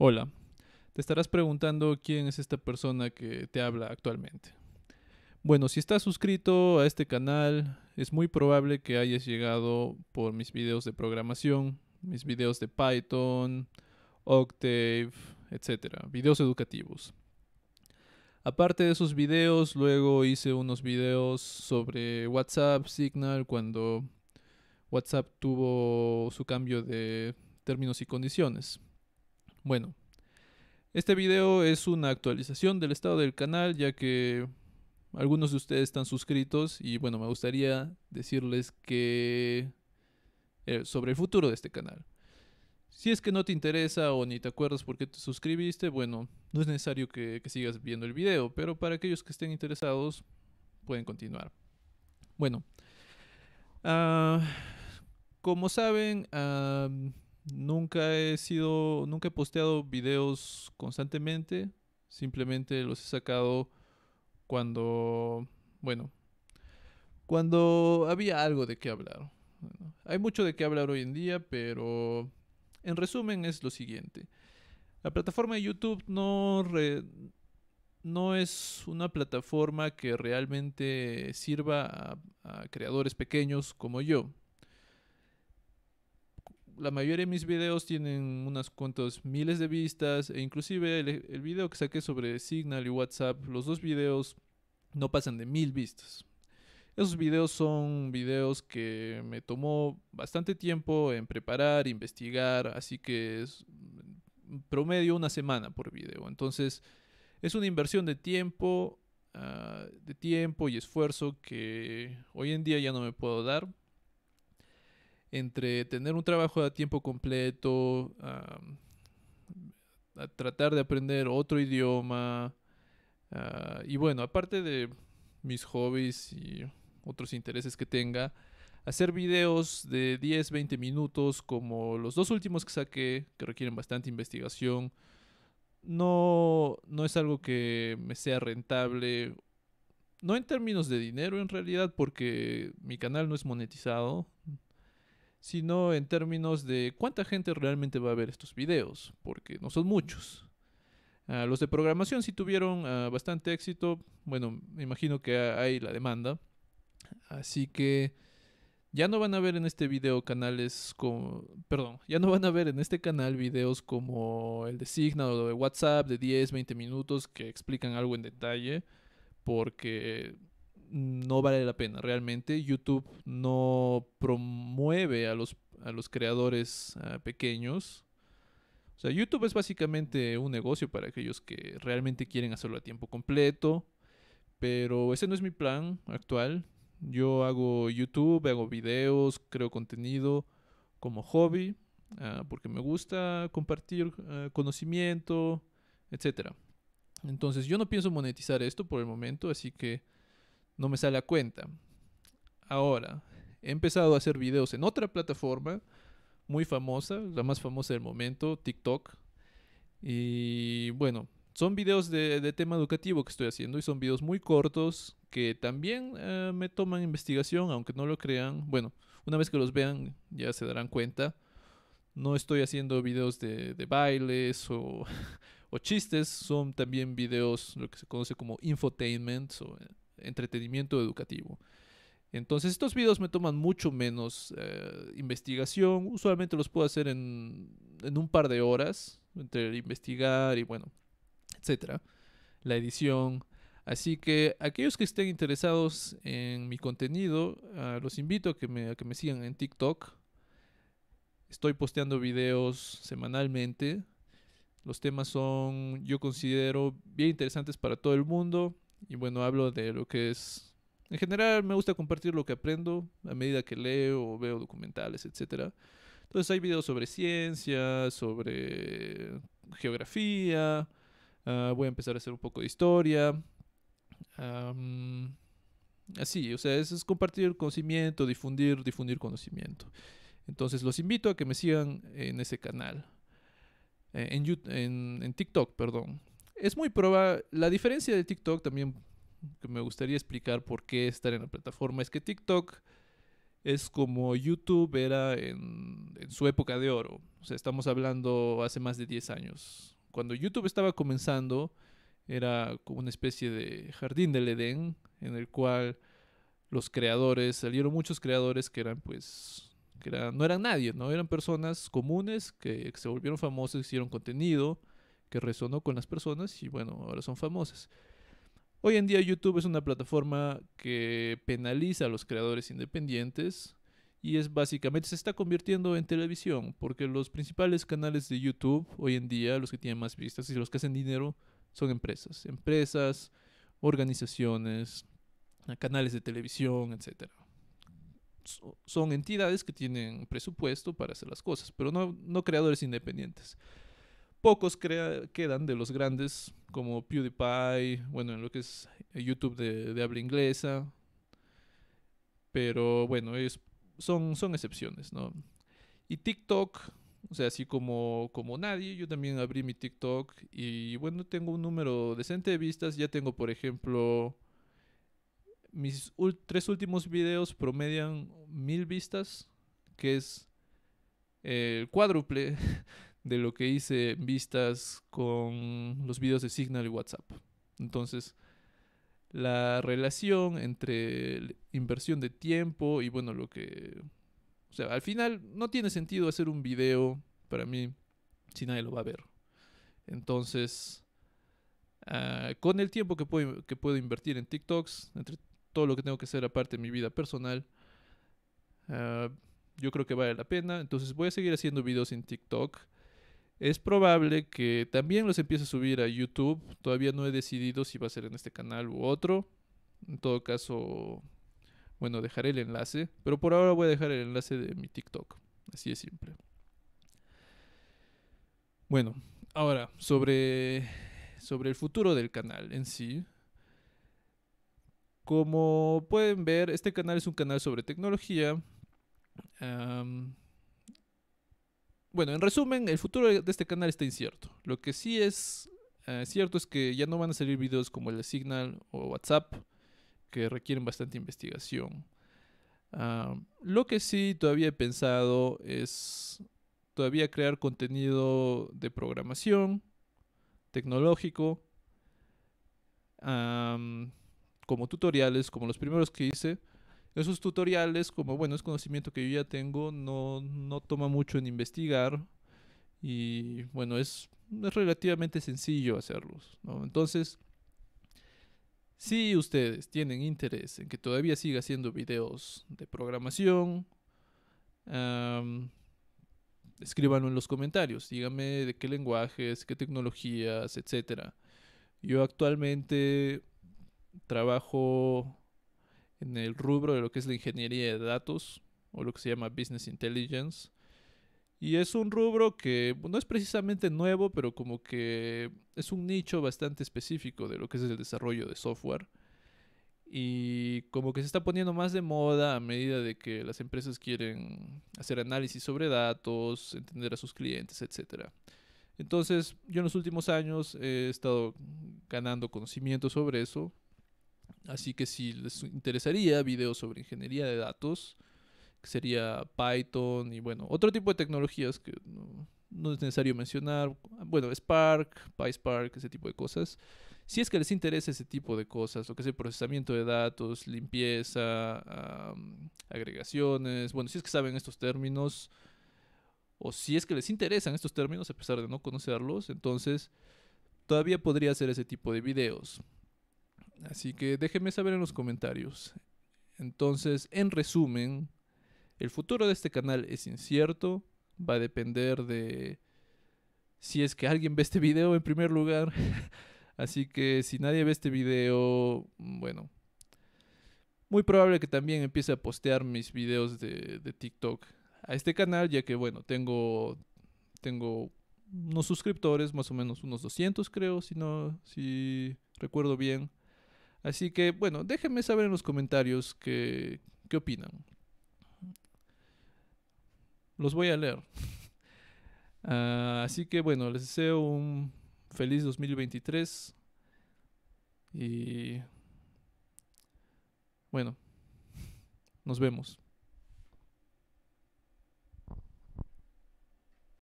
Hola, te estarás preguntando quién es esta persona que te habla actualmente. Bueno, si estás suscrito a este canal, es muy probable que hayas llegado por mis videos de programación, mis videos de Python, Octave, etc. Videos educativos. Aparte de esos videos, luego hice unos videos sobre WhatsApp, Signal, cuando WhatsApp tuvo su cambio de términos y condiciones. Bueno, este video es una actualización del estado del canal ya que algunos de ustedes están suscritos y bueno, me gustaría decirles que eh, sobre el futuro de este canal. Si es que no te interesa o ni te acuerdas por qué te suscribiste, bueno, no es necesario que, sigas viendo el video, pero para aquellos que estén interesados, pueden continuar. Bueno, ah, como saben, Nunca he sido, nunca he posteado videos constantemente. Simplemente los he sacado cuando, bueno, cuando había algo de qué hablar. hay mucho de qué hablar hoy en día, pero en resumen es lo siguiente. La plataforma de YouTube no, no es una plataforma que realmente sirva a creadores pequeños como yo la mayoría de mis videos tienen unas cuantas miles de vistas e inclusive el, video que saqué sobre Signal y WhatsApp, los dos videos no pasan de mil vistas. Esos videos son videos que me tomó bastante tiempo en preparar, investigar, así que es promedio una semana por video. Entonces es una inversión de tiempo, ah, de tiempo y esfuerzo que hoy en día ya no me puedo dar entre tener un trabajo a tiempo completo, tratar de aprender otro idioma, ah, y bueno, aparte de mis hobbies y otros intereses que tenga, hacer videos de 10, 20 minutos como los dos últimos que saqué, que requieren bastante investigación, no, no es algo que me sea rentable, no en términos de dinero en realidad, porque mi canal no es monetizado, sino en términos de cuánta gente realmente va a ver estos videos, porque no son muchos. Ah, los de programación sí tuvieron ah, bastante éxito, bueno, me imagino que hay la demanda, así que ya no van a ver en este video canales como, perdón, ya no van a ver en este canal videos como el de signa o de WhatsApp de 10, 20 minutos que explican algo en detalle, porque no vale la pena. Realmente YouTube no promueve a los, a los creadores ah, pequeños. O sea, YouTube es básicamente un negocio para aquellos que realmente quieren hacerlo a tiempo completo. Pero ese no es mi plan actual. Yo hago YouTube, hago videos, creo contenido como hobby, ah, porque me gusta compartir ah, conocimiento, etc. Entonces yo no pienso monetizar esto por el momento, así que no me sale a cuenta. Ahora, he empezado a hacer videos en otra plataforma muy famosa, la más famosa del momento, TikTok. Y bueno, son videos de, tema educativo que estoy haciendo y son videos muy cortos que también eh, me toman investigación, aunque no lo crean. Bueno, una vez que los vean ya se darán cuenta. No estoy haciendo videos de, bailes o, chistes, son también videos, lo que se conoce como infotainment, o, eh, entretenimiento educativo. Entonces estos videos me toman mucho menos eh, investigación, usualmente los puedo hacer en, un par de horas, entre investigar y bueno, etcétera, la edición. Así que aquellos que estén interesados en mi contenido, ah, los invito a que, me, a que me sigan en TikTok. Estoy posteando videos semanalmente. Los temas son, yo considero, bien interesantes para todo el mundo y bueno, hablo de lo que es... En general me gusta compartir lo que aprendo a medida que leo o veo documentales, etc. Entonces hay videos sobre ciencia, sobre geografía. Ah, voy a empezar a hacer un poco de historia. así, o sea, es, es compartir conocimiento, difundir, difundir conocimiento. Entonces los invito a que me sigan en ese canal. Eh, en, en, TikTok, perdón es muy probable. La diferencia de TikTok también que me gustaría explicar por qué estar en la plataforma es que TikTok es como YouTube era en, su época de oro. O sea, estamos hablando hace más de 10 años. Cuando YouTube estaba comenzando, era como una especie de jardín del Edén en el cual los creadores, salieron muchos creadores que eran pues, que no eran nadie, ¿no? Eran personas comunes que, que se volvieron famosos, hicieron contenido que resonó con las personas y bueno, ahora son famosas. Hoy en día YouTube es una plataforma que penaliza a los creadores independientes y es básicamente se está convirtiendo en televisión porque los principales canales de YouTube hoy en día, los que tienen más vistas y los que hacen dinero, son empresas, empresas, organizaciones, canales de televisión, etcétera son entidades que tienen presupuesto para hacer las cosas, pero no, no creadores independientes pocos quedan de los grandes, como PewDiePie, bueno, en lo que es YouTube de, habla inglesa. Pero bueno, es, son, son excepciones, ¿no? Y TikTok, o sea, así como, como nadie, yo también abrí mi TikTok y bueno, tengo un número decente de vistas. Ya tengo, por ejemplo, mis tres últimos videos promedian mil vistas, que es el cuádruple de lo que hice en vistas con los videos de Signal y WhatsApp. Entonces, la relación entre inversión de tiempo y bueno, lo que... O sea, al final no tiene sentido hacer un video para mí si nadie lo va a ver. Entonces, ah, con el tiempo que puedo, que puedo invertir en TikToks, entre todo lo que tengo que hacer aparte de mi vida personal, ah, yo creo que vale la pena. Entonces voy a seguir haciendo videos en TikTok es probable que también los empiece a subir a YouTube. Todavía no he decidido si va a ser en este canal u otro. En todo caso, bueno, dejaré el enlace. Pero por ahora voy a dejar el enlace de mi TikTok. Así de simple. Bueno, ahora, sobre, sobre el futuro del canal en sí. Como pueden ver, este canal es un canal sobre tecnología. Bueno, en resumen, el futuro de este canal está incierto. Lo que sí es eh, cierto es que ya no van a salir videos como el de Signal o WhatsApp, que requieren bastante investigación. Ah, lo que sí todavía he pensado es todavía crear contenido de programación, tecnológico, como tutoriales, como los primeros que hice, esos tutoriales, como bueno, es conocimiento que yo ya tengo, no, toma mucho en investigar y bueno, es, relativamente sencillo hacerlos, Entonces, si ustedes tienen interés en que todavía siga haciendo videos de programación, escríbanlo en los comentarios, díganme de qué lenguajes, qué tecnologías, etc. Yo actualmente trabajo en el rubro de lo que es la ingeniería de datos o lo que se llama Business Intelligence. Y es un rubro que no es precisamente nuevo, pero como que es un nicho bastante específico de lo que es el desarrollo de software. Y como que se está poniendo más de moda a medida de que las empresas quieren hacer análisis sobre datos, entender a sus clientes, etc. Entonces yo en los últimos años he estado ganando conocimiento sobre eso Así que si les interesaría, videos sobre ingeniería de datos, que sería Python y bueno, otro tipo de tecnologías que no, es necesario mencionar, bueno, Spark, PySpark, ese tipo de cosas. Si es que les interesa ese tipo de cosas, lo que es el procesamiento de datos, limpieza, agregaciones, bueno, si es que saben estos términos, o si es que les interesan estos términos a pesar de no conocerlos, entonces todavía podría hacer ese tipo de videos. Así que déjenme saber en los comentarios. Entonces, en resumen, el futuro de este canal es incierto. Va a depender de si es que alguien ve este video en primer lugar. Así que si nadie ve este video, bueno, muy probable que también empiece a postear mis videos de, TikTok a este canal, ya que bueno, tengo, tengo unos suscriptores, más o menos unos 200 creo, si no, si recuerdo bien. Así que, bueno, déjenme saber en los comentarios qué, qué opinan. Los voy a leer. Ah, así que, bueno, les deseo un feliz 2023. Y bueno, nos vemos.